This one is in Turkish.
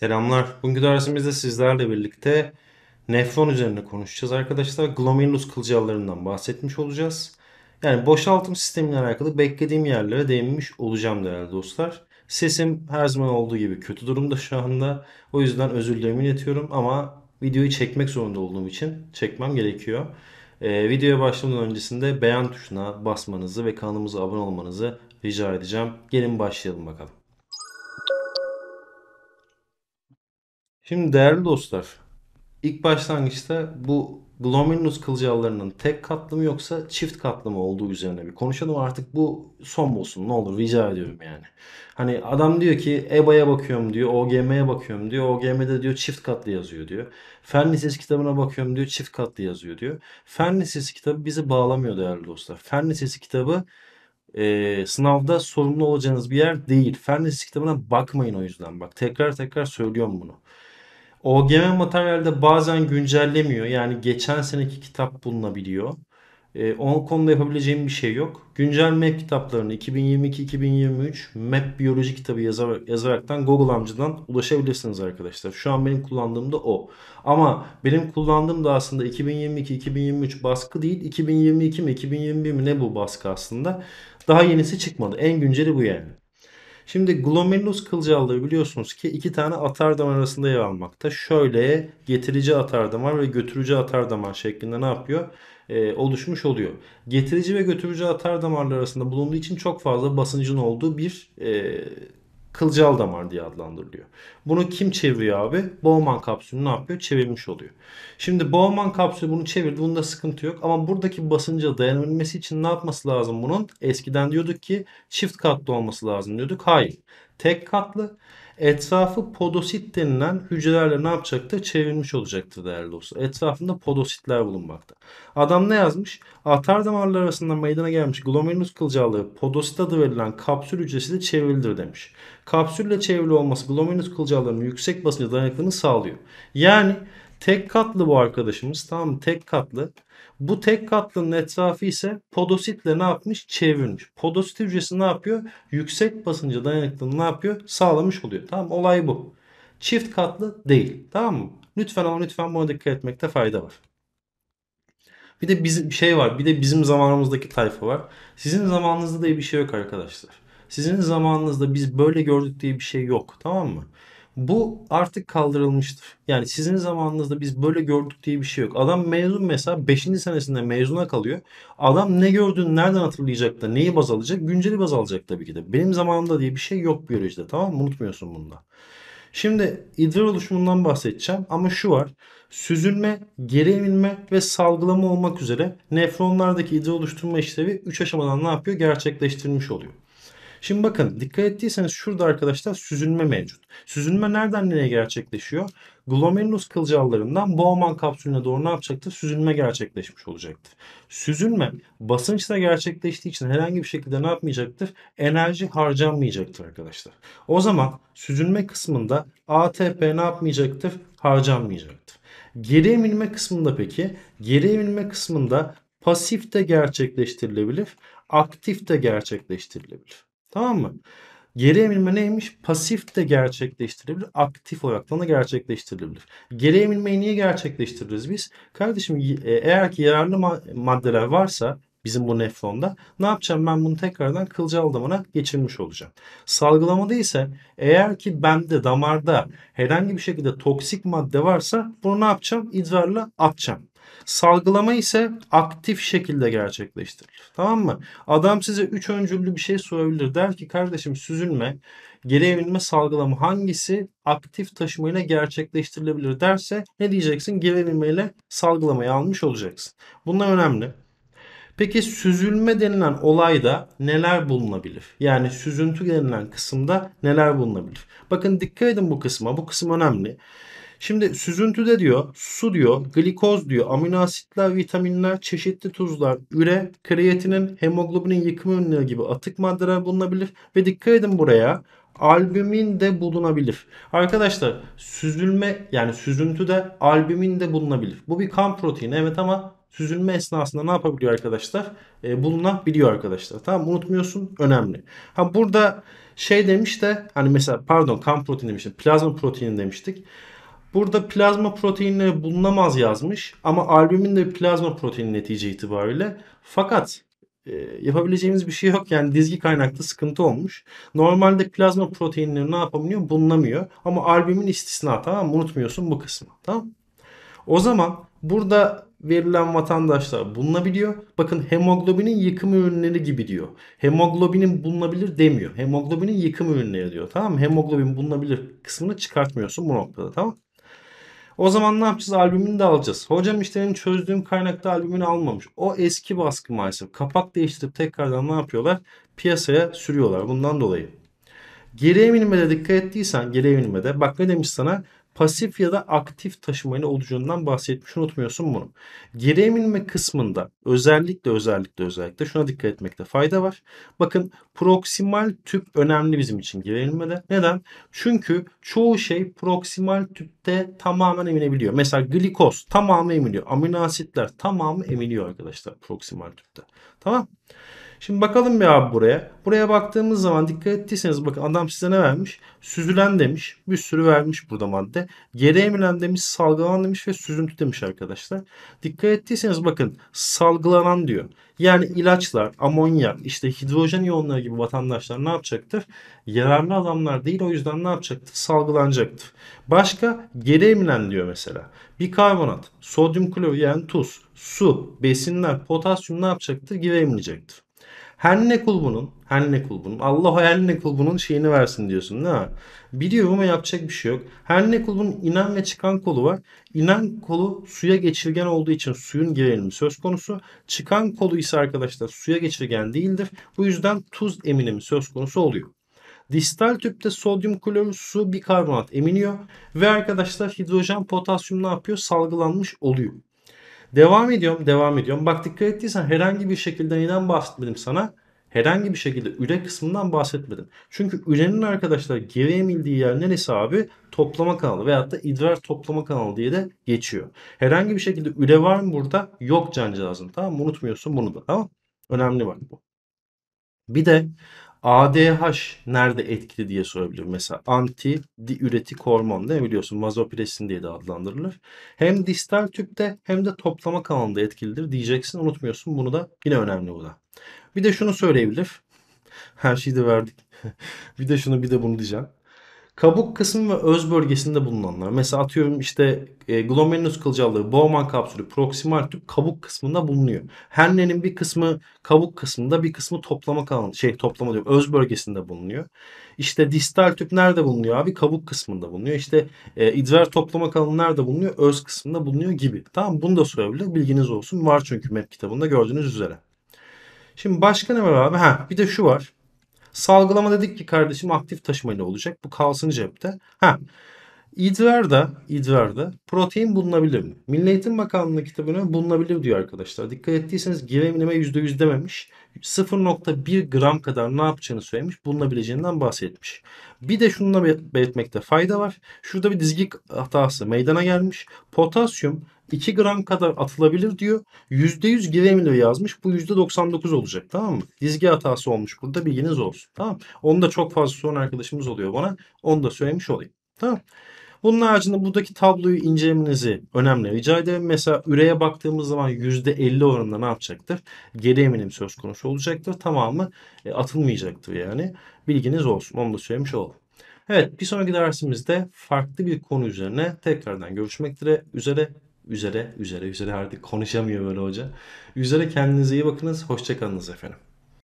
Selamlar. Bugünkü dersimizde sizlerle birlikte nefron üzerine konuşacağız arkadaşlar. Glomerulus kılcallarından bahsetmiş olacağız. Yani boşaltım sistemiyle alakalı beklediğim yerlere değinmiş olacağım değerli dostlar. Sesim her zaman olduğu gibi kötü durumda şu anda. O yüzden özür dilerim iletiyorum ama videoyu çekmek zorunda olduğum için çekmem gerekiyor. Ee, videoya başlamadan öncesinde beğen tuşuna basmanızı ve kanalımıza abone olmanızı rica edeceğim. Gelin başlayalım bakalım. Şimdi değerli dostlar, ilk başlangıçta bu Glominus kılcallarının tek katlı mı yoksa çift katlı mı olduğu üzerine bir konuşalım. Artık bu son bulsun ne olur rica ediyorum yani. Hani adam diyor ki EBA'ya bakıyorum diyor, OGM'ye bakıyorum diyor, OGM'de diyor çift katlı yazıyor diyor. Fen Lisesi kitabına bakıyorum diyor, çift katlı yazıyor diyor. Fen Lisesi kitabı bizi bağlamıyor değerli dostlar. Fen Lisesi kitabı e, sınavda sorumlu olacağınız bir yer değil. Fen Lisesi kitabına bakmayın o yüzden. Bak tekrar tekrar söylüyorum bunu. OGM materyalde bazen güncellemiyor. Yani geçen seneki kitap bulunabiliyor. E, o konuda yapabileceğim bir şey yok. Güncel map kitaplarını 2022-2023 map biyoloji kitabı yazar, yazaraktan Google amcadan ulaşabilirsiniz arkadaşlar. Şu an benim kullandığım da o. Ama benim kullandığım da aslında 2022-2023 baskı değil. 2022 mi 2021 mi ne bu baskı aslında. Daha yenisi çıkmadı. En günceli bu yani. Şimdi glomerulus kılcalları biliyorsunuz ki iki tane atardan arasında yer almakta. Şöyle getirici atardamar ve götürücü atardamar şeklinde ne yapıyor? E, oluşmuş oluyor. Getirici ve götürücü atardamarlar arasında bulunduğu için çok fazla basıncın olduğu bir e, kılcal damar diye adlandırılıyor. Bunu kim çeviriyor abi? Bowman kapsülü ne yapıyor? Çevirmiş oluyor. Şimdi Bowman kapsülü bunu çevirdi. Bunda sıkıntı yok. Ama buradaki basınca dayanabilmesi için ne yapması lazım bunun? Eskiden diyorduk ki çift katlı olması lazım diyorduk. Hayır. Tek katlı. Etrafı podosit denilen hücrelerle ne yapacaktır? Çevrilmiş olacaktır değerli dostlar. Etrafında podositler bulunmakta. Adam ne yazmış? Atar damarları arasında meydana gelmiş glomerulus kılcalları podosit adı verilen kapsül hücresi de çevrilidir demiş. Kapsülle çevrili olması glomerulus kılcallarının yüksek basınca dayanıklılığını sağlıyor. Yani Tek katlı bu arkadaşımız. Tamam tek katlı. Bu tek katlının etrafı ise podositle ne yapmış? çevirmiş. Podosit hücresi ne yapıyor? Yüksek basınca dayanıklılığını ne yapıyor? Sağlamış oluyor. Tamam olay bu. Çift katlı değil. Tamam mı? Lütfen ama lütfen buna dikkat etmekte fayda var. Bir de bizim şey var. Bir de bizim zamanımızdaki tayfa var. Sizin zamanınızda diye bir şey yok arkadaşlar. Sizin zamanınızda biz böyle gördük diye bir şey yok. Tamam mı? bu artık kaldırılmıştır. Yani sizin zamanınızda biz böyle gördük diye bir şey yok. Adam mezun mesela 5. senesinde mezuna kalıyor. Adam ne gördüğünü nereden hatırlayacak da neyi baz alacak? Günceli baz alacak tabii ki de. Benim zamanımda diye bir şey yok biyolojide tamam mı? Unutmuyorsun bunu da. Şimdi idrar oluşumundan bahsedeceğim ama şu var. Süzülme, geri emilme ve salgılama olmak üzere nefronlardaki idrar oluşturma işlevi 3 aşamadan ne yapıyor? Gerçekleştirilmiş oluyor. Şimdi bakın dikkat ettiyseniz şurada arkadaşlar süzülme mevcut. Süzülme nereden nereye gerçekleşiyor? Glomerulus kılcallarından Bowman kapsülüne doğru ne yapacaktır? Süzülme gerçekleşmiş olacaktır. Süzülme basınçla gerçekleştiği için herhangi bir şekilde ne yapmayacaktır? Enerji harcanmayacaktır arkadaşlar. O zaman süzülme kısmında ATP ne yapmayacaktır? Harcanmayacaktır. Geri emilme kısmında peki? Geri emilme kısmında pasif de gerçekleştirilebilir, aktif de gerçekleştirilebilir. Tamam mı? Geri emilme neymiş? Pasif de gerçekleştirilebilir, aktif olarak da gerçekleştirilebilir. Geri emilmeyi niye gerçekleştiririz biz? Kardeşim e, eğer ki yararlı maddeler varsa Bizim bu nefronda. Ne yapacağım? Ben bunu tekrardan kılcal damara geçirmiş olacağım. Salgılamada ise eğer ki bende damarda herhangi bir şekilde toksik madde varsa bunu ne yapacağım? İdrarla atacağım. Salgılama ise aktif şekilde gerçekleştirilir. Tamam mı? Adam size üç öncüllü bir şey sorabilir. Der ki kardeşim süzülme, geri evinme, salgılama hangisi aktif taşımayla gerçekleştirilebilir derse ne diyeceksin? Geri evinmeyle salgılamayı almış olacaksın. Bunlar önemli. Peki süzülme denilen olayda neler bulunabilir? Yani süzüntü denilen kısımda neler bulunabilir? Bakın dikkat edin bu kısma. Bu kısım önemli. Şimdi süzüntüde diyor su diyor, glikoz diyor, amino asitler, vitaminler, çeşitli tuzlar, üre, kreatinin, hemoglobinin yıkım ürünleri gibi atık maddeler bulunabilir. Ve dikkat edin buraya albümin de bulunabilir. Arkadaşlar süzülme yani süzüntüde albümin de bulunabilir. Bu bir kan proteini evet ama süzülme esnasında ne yapabiliyor arkadaşlar? E, bulunabiliyor arkadaşlar. Tamam unutmuyorsun önemli. Ha burada şey demiş de hani mesela pardon kan protein demiştik. Plazma proteini demiştik. Burada plazma proteinleri bulunamaz yazmış ama albümin de plazma proteini netice itibariyle. Fakat e, yapabileceğimiz bir şey yok. Yani dizgi kaynaklı sıkıntı olmuş. Normalde plazma proteinleri ne yapamıyor? Bulunamıyor. Ama albümin istisna tamam Unutmuyorsun bu kısmı. Tamam O zaman burada verilen vatandaşlar bulunabiliyor. Bakın hemoglobinin yıkım ürünleri gibi diyor. Hemoglobinin bulunabilir demiyor. Hemoglobinin yıkım ürünleri diyor. Tamam mı? Hemoglobin bulunabilir kısmını çıkartmıyorsun bu noktada tamam o zaman ne yapacağız? Albümünü de alacağız. Hocam işte benim çözdüğüm kaynakta albümünü almamış. O eski baskı maalesef. Kapak değiştirip tekrardan ne yapıyorlar? Piyasaya sürüyorlar bundan dolayı. Geri eminime de dikkat ettiysen geri eminime de bak ne demiş sana? pasif ya da aktif taşımayla olacağından bahsetmiş unutmuyorsun bunu. Geri emilme kısmında özellikle özellikle özellikle şuna dikkat etmekte fayda var. Bakın proksimal tüp önemli bizim için geri emilmede. Neden? Çünkü çoğu şey proksimal tüpte tamamen eminebiliyor. Mesela glikoz tamamı emiliyor. Amino asitler tamamı emiliyor arkadaşlar proksimal tüpte. Tamam Şimdi bakalım bir abi buraya. Buraya baktığımız zaman dikkat ettiyseniz bakın adam size ne vermiş? Süzülen demiş. Bir sürü vermiş burada madde. Geri emilen demiş, salgılanan demiş ve süzüntü demiş arkadaşlar. Dikkat ettiyseniz bakın salgılanan diyor. Yani ilaçlar, amonyak, işte hidrojen iyonları gibi vatandaşlar ne yapacaktır? Yararlı adamlar değil o yüzden ne yapacaktır? Salgılanacaktır. Başka geri emilen diyor mesela. Bikarbonat, sodyum klor yani tuz, su, besinler, potasyum ne yapacaktır? Geri emilecektir. Her ne kul bunun? Her ne kul bunun? Allah her ne kul bunun şeyini versin diyorsun değil mi? Biliyorum ama yapacak bir şey yok. Her ne kul bunun inen ve çıkan kolu var. İnen kolu suya geçirgen olduğu için suyun gerilimi söz konusu. Çıkan kolu ise arkadaşlar suya geçirgen değildir. Bu yüzden tuz eminimi söz konusu oluyor. Distal tüpte sodyum klorür su bikarbonat eminiyor ve arkadaşlar hidrojen potasyum ne yapıyor? Salgılanmış oluyor. Devam ediyorum, devam ediyorum. Bak dikkat ettiysen herhangi bir şekilde neden bahsetmedim sana? Herhangi bir şekilde üre kısmından bahsetmedim. Çünkü ürenin arkadaşlar geri emildiği yer neresi abi? Toplama kanalı veyahut da idrar toplama kanalı diye de geçiyor. Herhangi bir şekilde üre var mı burada? Yok cancağızın tamam mı? Unutmuyorsun bunu da tamam Önemli var bu. Bir de ADH nerede etkili diye sorabilir. Mesela anti diüretik hormon değil mi? biliyorsun vazopresin diye de adlandırılır. Hem distal tüpte hem de toplama kanalında etkilidir diyeceksin. Unutmuyorsun bunu da yine önemli bu da. Bir de şunu söyleyebilir. Her şeyi de verdik. bir de şunu bir de bunu diyeceğim. Kabuk kısmı ve öz bölgesinde bulunanlar. Mesela atıyorum işte e, glomerulus kılcallığı, Bowman kapsülü, proksimal tüp kabuk kısmında bulunuyor. Hernenin bir kısmı kabuk kısmında, bir kısmı toplama kanalı, şey toplama diyorum, öz bölgesinde bulunuyor. İşte distal tüp nerede bulunuyor abi? Kabuk kısmında bulunuyor. İşte e, idrar toplama kanalı nerede bulunuyor? Öz kısmında bulunuyor gibi. Tamam bunu da sorabilir. Bilginiz olsun. Var çünkü map kitabında gördüğünüz üzere. Şimdi başka ne var abi? Ha bir de şu var. Salgılama dedik ki kardeşim aktif taşımayla olacak. Bu kalsın cepte. Ha. İdrarda, idverde protein bulunabilir mi? Milli Eğitim Bakanlığı kitabına bulunabilir diyor arkadaşlar. Dikkat ettiyseniz geri emileme %100 dememiş. 0.1 gram kadar ne yapacağını söylemiş. Bulunabileceğinden bahsetmiş. Bir de şunu belirtmekte fayda var. Şurada bir dizgi hatası meydana gelmiş. Potasyum 2 gram kadar atılabilir diyor. %100 giremiyor yazmış. Bu %99 olacak tamam mı? Dizgi hatası olmuş burada bilginiz olsun. Tamam da çok fazla soran arkadaşımız oluyor bana. Onu da söylemiş olayım. Tamam bunun haricinde buradaki tabloyu incelemenizi önemli rica ederim. Mesela üreye baktığımız zaman %50 oranında ne yapacaktır? Geri eminim söz konusu olacaktır. Tamamı e, atılmayacaktır yani. Bilginiz olsun. Onu da söylemiş olalım. Evet bir sonraki dersimizde farklı bir konu üzerine tekrardan görüşmek üzere. Üzere, üzere, üzere artık konuşamıyor böyle hoca. Üzere kendinize iyi bakınız. Hoşçakalınız efendim.